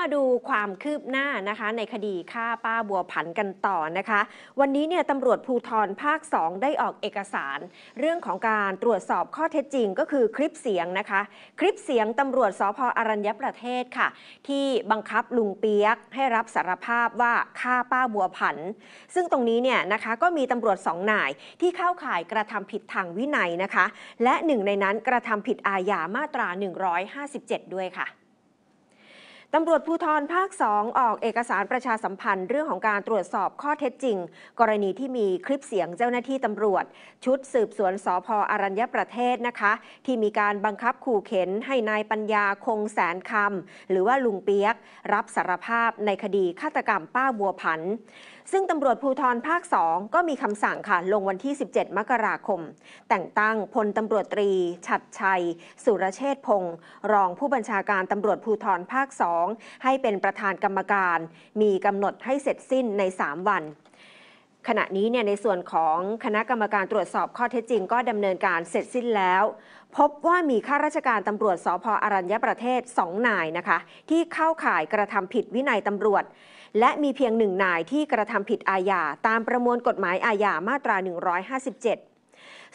มาดูความคืบหน้านะคะในคดีฆ่าป้าบัวผันกันต่อนะคะ วันนี้เนี่ยตำรวจภูทรภาค 2 ได้ออกเอกสาร เรื่องของการตรวจสอบข้อเท็จจริงก็คือคลิปเสียงนะคะ คลิปเสียงตำรวจสพอรัญญประเทศค่ะ ที่บังคับลุงเปียกให้รับสารภาพว่าฆ่าป้าบัวผัน ซึ่งตรงนี้เนี่ยนะคะก็มีตำรวจสองนายที่เข้าข่ายกระทำผิดทางวินัยนะคะและหนึ่งในนั้นกระทำผิดอาญามาตรา 157 ด้วยค่ะตำรวจภูธรภาค2อออกเอกสารประชาสัมพันธ์เรื่องของการตรวจสอบข้อเท็จจริง กรณีที่มีคลิปเสียงเจ้าหน้าที่ตำรวจ ชุดสืบสวนสอพออรัญญประเทศนะคะ ที่มีการบังคับขู่เข็นให้นายปัญญาคงแสนคำ หรือว่าลุงเปียกรับสารภาพในคดีฆาตกรรมป้าบัวผัน ซึ่งตำรวจภูธรภาค 2 ก็มีคำสั่งค่ะ ลงวันที่ 17 มกราคม แต่งตั้งพลตำรวจตรี ฉัดชัยสุรเชษพงศ์รองผู้บัญชาการตำรวจภูธรภาค2 2ให้เป็นประธานกรรมการมีกำหนดให้เสร็จสิ้นใน 3 วัน ขณะนี้เนี่ยในส่วนของคณะกรรมการตรวจสอบข้อเท็จจริง ก็ดำเนินการเสร็จสิ้นแล้ว พบว่ามีข้าราชการตำรวจสพอรัญญประเทศสองนายนะคะที่เข้าข่ายกระทำผิดวินัยตำรวจ และมีเพียงหนึ่งนายที่กระทำผิดอาญาตามประมวลกฎหมายอาญามาตรา 157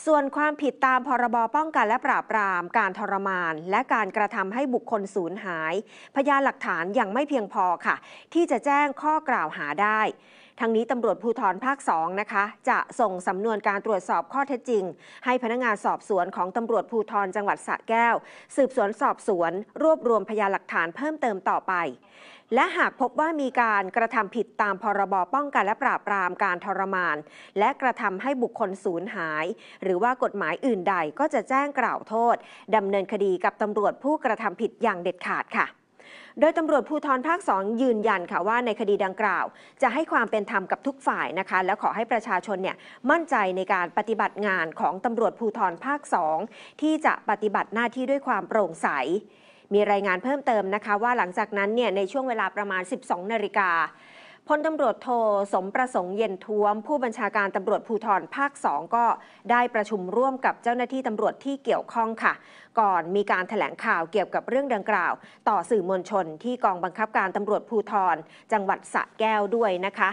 ส่วนความผิดตามพรบป้องกันและปราบปรามการทรมาน และการกระทำให้บุคคลสูญหาย พยานหลักฐานยังไม่เพียงพอค่ะ ที่จะแจ้งข้อกล่าวหาได้ ทั้งนี้ตำรวจภูธรภาค 2 นะคะ จะส่งสำนวนการตรวจสอบข้อเท็จจริง ให้พนักงานสอบสวนของตำรวจภูธรจังหวัดสระแก้ว สืบสวนสอบสวน รวบรวมพยานหลักฐานเพิ่มเติมต่อไปและหากพบว่ามีการกระทำผิดตามพรบป้องกันและปราบปรามการทรมาน และกระทำให้บุคคลสูญหาย หรือว่ากฎหมายอื่นใดก็จะแจ้งกล่าวโทษดำเนินคดีกับตำรวจผู้กระทำผิดอย่างเด็ดขาดค่ะ โดยตำรวจภูธรภาคสองยืนยันค่ะว่าในคดีดังกล่าว จะให้ความเป็นธรรมกับทุกฝ่ายนะคะ และขอให้ประชาชนเนี่ยมั่นใจในการปฏิบัติงานของตำรวจภูธรภาคสองที่จะปฏิบัติหน้าที่ด้วยความโปร่งใสมีรายงานเพิ่มเติมนะคะว่าหลังจากนั้นเนี่ยในช่วงเวลาประมาณ 12 นาฬิกาพลตำรวจโทสมประสงค์เย็นท้วมผู้บัญชาการตำรวจภูธรภาค 2 ก็ได้ประชุมร่วมกับเจ้าหน้าที่ตำรวจที่เกี่ยวข้องค่ะ ก่อนมีการถแถลงข่าวเกี่ยวกับเรื่องดังกล่าว ต่อสื่อมวลชนที่กองบังคับการตำรวจภูธรจังหวัดสระแก้วด้วยนะคะ